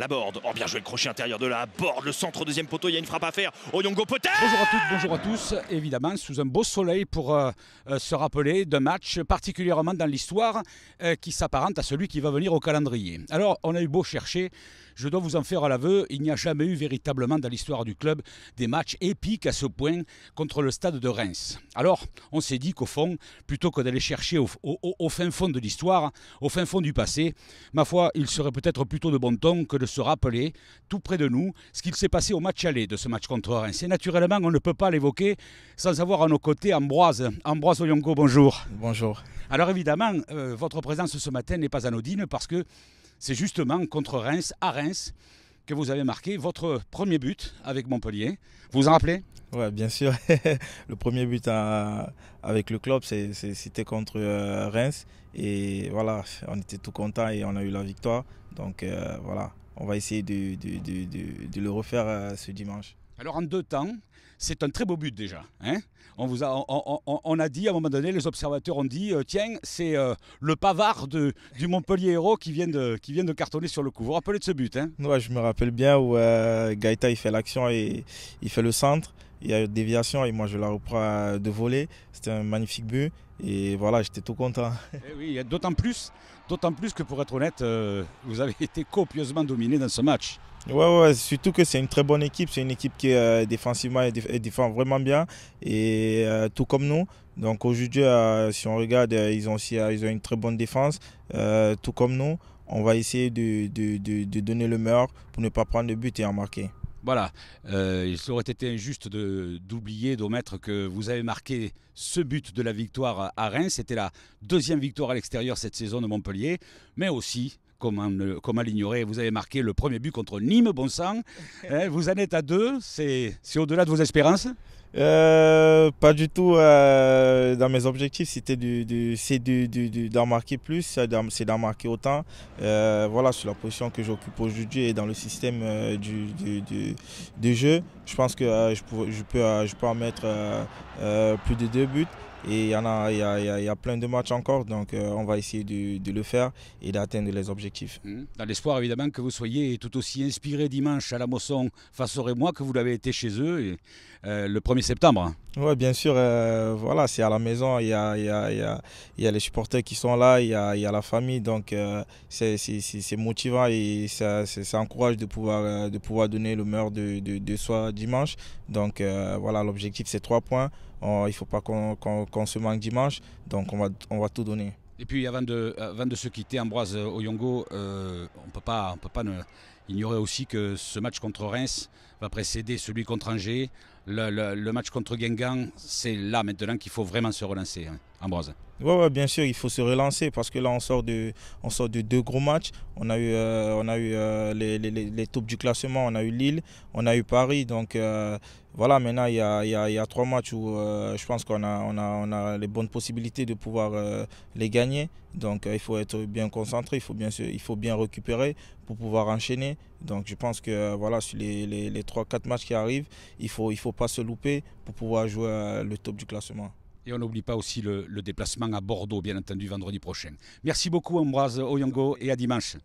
La Borde. Oh, bien joué le crochet intérieur de la bord. Le centre, deuxième poteau. Il y a une frappe à faire. Oyongo peut-être. Bonjour à toutes, bonjour à tous. Évidemment, sous un beau soleil pour euh, euh, se rappeler d'un match particulièrement dans l'histoire euh, qui s'apparente à celui qui va venir au calendrier. Alors, on a eu beau chercher. Je dois vous en faire à l'aveu. Il n'y a jamais eu véritablement dans l'histoire du club des matchs épiques à ce point contre le stade de Reims. Alors, on s'est dit qu'au fond, plutôt que d'aller chercher au, au fin fond de l'histoire, au fin fond du passé, ma foi, il serait peut-être plutôt de bon ton que de se rappeler tout près de nous ce qu'il s'est passé au match aller de ce match contre Reims. Et naturellement, on ne peut pas l'évoquer sans avoir à nos côtés Ambroise. Ambroise Oyongo, bonjour. Bonjour. Alors évidemment, euh, votre présence ce matin n'est pas anodine parce que c'est justement contre Reims, à Reims, que vous avez marqué votre premier but avec Montpellier. Vous vous en rappelez Oui, bien sûr. le premier but hein, avec le club, c'était contre euh, Reims. Et voilà, on était tout contents et on a eu la victoire. Donc euh, voilà, on va essayer de, de, le refaire euh, ce dimanche. Alors en deux temps, c'est un très beau but déjà. Hein on, vous a, on, a dit à un moment donné, les observateurs ont dit, euh, tiens, c'est euh, le pavard de, du Montpellier Héros qui vient, de, qui de cartonner sur le coup. Vous vous rappelez de ce but hein Je me rappelle bien où Gaïta il fait l'action et il fait le centre. Il y a une déviation et moi je la reprends de voler. C'était un magnifique but. Et voilà, j'étais tout content. Eh oui, d'autant plus, d'autant plus que pour être honnête, euh, vous avez été copieusement dominé dans ce match. Oui, surtout que c'est une très bonne équipe. C'est une équipe qui euh, défensivement défend vraiment bien et euh, tout comme nous. Donc aujourd'hui, si on regarde, ils ont une très bonne défense, tout comme nous. On va essayer de, de donner le meilleur pour ne pas prendre de but et en marquer. Voilà, euh, il aurait été injuste d'oublier, d'omettre que vous avez marqué ce but de la victoire à Reims. C'était la deuxième victoire à l'extérieur cette saison de Montpellier, mais aussi, comme à l'ignorer, vous avez marqué le premier but contre Nîmes, bon sang. Hein, vous en êtes à deux, c'est au-delà de vos espérances euh, pas du tout. Euh, dans mes objectifs, c'était de, de, c'est d'en marquer plus, c'est d'en marquer autant. Euh, voilà, sur la position que j'occupe aujourd'hui et dans le système du, du, jeu, je pense que je, peux, je, peux, je peux en mettre plus de deux buts. Et il y en a, il y, a, y a plein de matchs encore, donc on va essayer de, le faire et d'atteindre les objectifs. Mmh. Dans l'espoir évidemment que vous soyez tout aussi inspiré dimanche à la Mosson face au Rémois que vous l'avez été chez eux. Et, le premier septembre. Oui, bien sûr. Euh, voilà, c'est à la maison. Il y a, il y les supporters qui sont là, il y a, la famille. Donc, euh, c'est motivant et ça, encourage de pouvoir, euh, de pouvoir donner le meilleur de, soi dimanche. Donc, voilà, l'objectif, c'est trois points. On, il ne faut pas qu'on se manque dimanche. Donc, on va, on va tout donner. Et puis, avant de, avant de se quitter, Ambroise Oyongo, on ne peut pas, on peut pas ne il y aurait aussi que ce match contre Reims va précéder celui contre Angers. Le, match contre Guingamp, c'est là maintenant qu'il faut vraiment se relancer, hein, Ambroise. Oui, bien sûr, il faut se relancer parce que là, on sort de, on sort de deux gros matchs. On a eu, euh, on a eu euh, les, les, tops du classement, on a eu Lille, on a eu Paris. Donc euh, voilà, maintenant, il y a, trois matchs où je pense qu'on a, on a, les bonnes possibilités de pouvoir les gagner. Donc il faut être bien concentré, il faut bien, il faut bien récupérer pour pouvoir enchaîner. Donc je pense que euh, voilà, sur les, les, 3-4 matchs qui arrivent, il ne faut, il faut pas se louper pour pouvoir jouer euh, le top du classement. Et on n'oublie pas aussi le, déplacement à Bordeaux, bien entendu, vendredi prochain. Merci beaucoup Ambroise Oyongo et à dimanche.